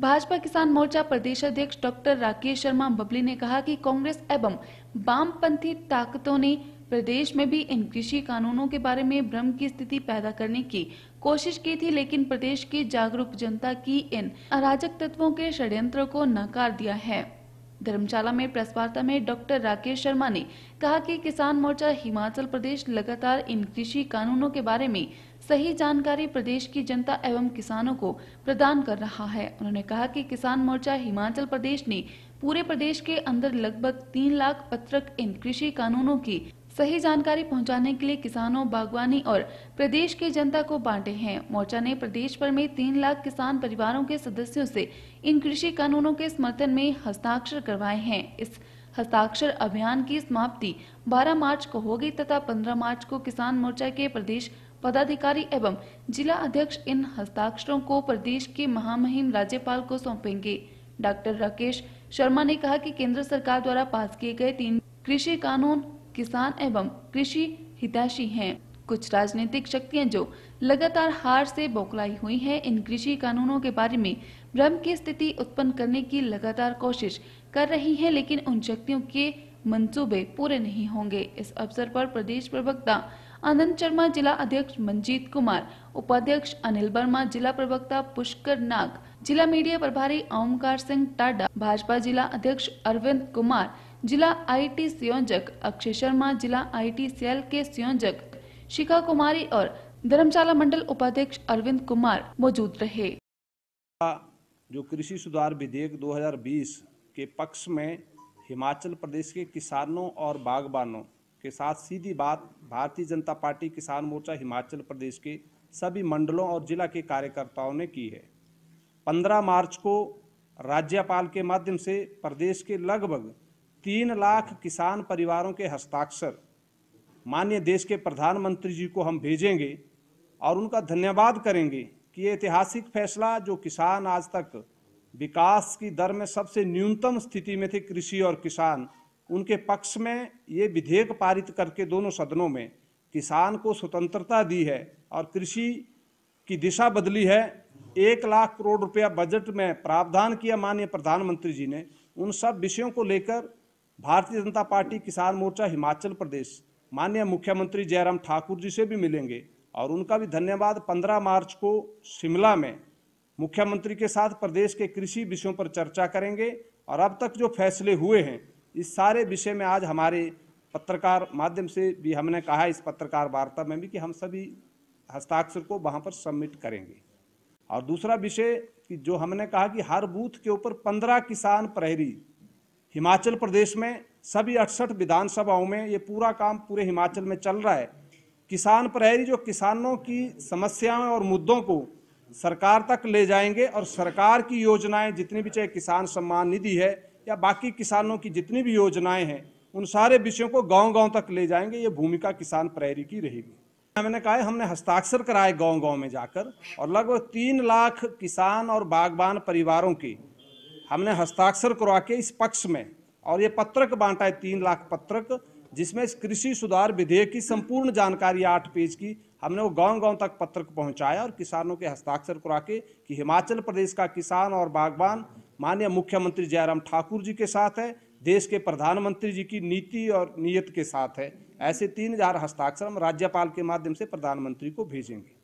भाजपा किसान मोर्चा प्रदेश अध्यक्ष डॉक्टर राकेश शर्मा बबली ने कहा कि कांग्रेस एवं वामपंथी ताकतों ने प्रदेश में भी इन कृषि कानूनों के बारे में भ्रम की स्थिति पैदा करने की कोशिश की थी लेकिन प्रदेश की जागरूक जनता की इन अराजक तत्वों के षड्यंत्र को नकार दिया है धर्मशाला में प्रेस वार्ता में डॉक्टर राकेश शर्मा ने कहा कि किसान मोर्चा हिमाचल प्रदेश लगातार इन कृषि कानूनों के बारे में सही जानकारी प्रदेश की जनता एवं किसानों को प्रदान कर रहा है उन्होंने कहा कि किसान मोर्चा हिमाचल प्रदेश ने पूरे प्रदेश के अंदर लगभग तीन लाख पत्रक इन कृषि कानूनों की सही जानकारी पहुंचाने के लिए किसानों बागवानी और प्रदेश के जनता को बांटे हैं मोर्चा ने प्रदेश भर में तीन लाख किसान परिवारों के सदस्यों से इन कृषि कानूनों के समर्थन में हस्ताक्षर करवाए हैं इस हस्ताक्षर अभियान की समाप्ति 12 मार्च को होगी तथा 15 मार्च को किसान मोर्चा के प्रदेश पदाधिकारी एवं जिला अध्यक्ष इन हस्ताक्षरों को प्रदेश के महामहिम राज्यपाल को सौंपेंगे डॉक्टर राकेश शर्मा ने कहा कि केंद्र सरकार द्वारा पास किए गए तीन कृषि कानून किसान एवं कृषि हितैषी हैं कुछ राजनीतिक शक्तियां जो लगातार हार से बौखलाई हुई हैं इन कृषि कानूनों के बारे में भ्रम की स्थिति उत्पन्न करने की लगातार कोशिश कर रही हैं लेकिन उन शक्तियों के मंसूबे पूरे नहीं होंगे इस अवसर पर प्रदेश प्रवक्ता आनंद शर्मा जिला अध्यक्ष मंजीत कुमार उपाध्यक्ष अनिल वर्मा जिला प्रवक्ता पुष्कर नाग जिला मीडिया प्रभारी ओमकार सिंह टाडा भाजपा जिला अध्यक्ष अरविंद कुमार जिला आईटी संयोजक अक्षय शर्मा जिला आईटी सेल के संयोजक शिखा कुमारी और धर्मशाला मंडल उपाध्यक्ष अरविंद कुमार मौजूद रहे जो कृषि सुधार विधेयक 2020 के पक्ष में हिमाचल प्रदेश के किसानों और बागबानों के साथ सीधी बात भारतीय जनता पार्टी किसान मोर्चा हिमाचल प्रदेश के सभी मंडलों और जिला के कार्यकर्ताओं ने की है 15 मार्च को राज्यपाल के माध्यम से प्रदेश के लगभग तीन लाख किसान परिवारों के हस्ताक्षर माननीय देश के प्रधानमंत्री जी को हम भेजेंगे और उनका धन्यवाद करेंगे कि ये ऐतिहासिक फैसला जो किसान आज तक विकास की दर में सबसे न्यूनतम स्थिति में थे कृषि और किसान उनके पक्ष में ये विधेयक पारित करके दोनों सदनों में किसान को स्वतंत्रता दी है और कृषि की दिशा बदली है एक लाख करोड़ रुपया बजट में प्रावधान किया माननीय प्रधानमंत्री जी ने उन सब विषयों को लेकर भारतीय जनता पार्टी किसान मोर्चा हिमाचल प्रदेश माननीय मुख्यमंत्री जयराम ठाकुर जी से भी मिलेंगे और उनका भी धन्यवाद 15 मार्च को शिमला में मुख्यमंत्री के साथ प्रदेश के कृषि विषयों पर चर्चा करेंगे और अब तक जो फैसले हुए हैं इस सारे विषय में आज हमारे पत्रकार माध्यम से भी हमने कहा इस पत्रकार वार्ता में भी कि हम सभी हस्ताक्षर को वहाँ पर सबमिट करेंगे और दूसरा विषय कि जो हमने कहा कि हर बूथ के ऊपर पंद्रह किसान प्रहरी हिमाचल प्रदेश में सभी अड़सठ विधानसभाओं में ये पूरा काम पूरे हिमाचल में चल रहा है किसान प्रहरी जो किसानों की समस्याओं और मुद्दों को सरकार तक ले जाएंगे और सरकार की योजनाएं जितनी भी चाहे किसान सम्मान निधि है या बाकी किसानों की जितनी भी योजनाएं हैं उन सारे विषयों को गांव-गांव तक ले जाएंगे ये भूमिका किसान प्रहरी की रहेगी हमने कहा है हमने हस्ताक्षर कराए गांव-गांव में जाकर और लगभग तीन लाख किसान और बागबान परिवारों की हमने हस्ताक्षर करवा के इस पक्ष में और ये पत्रक बांटा है तीन लाख पत्रक जिसमें इस कृषि सुधार विधेयक की संपूर्ण जानकारी आठ पेज की हमने वो गांव गांव तक पत्रक पहुंचाया और किसानों के हस्ताक्षर करा के कि हिमाचल प्रदेश का किसान और बागबान माननीय मुख्यमंत्री जयराम ठाकुर जी के साथ है देश के प्रधानमंत्री जी की नीति और नीयत के साथ है ऐसे तीन हजार हस्ताक्षर हम राज्यपाल के माध्यम से प्रधानमंत्री को भेजेंगे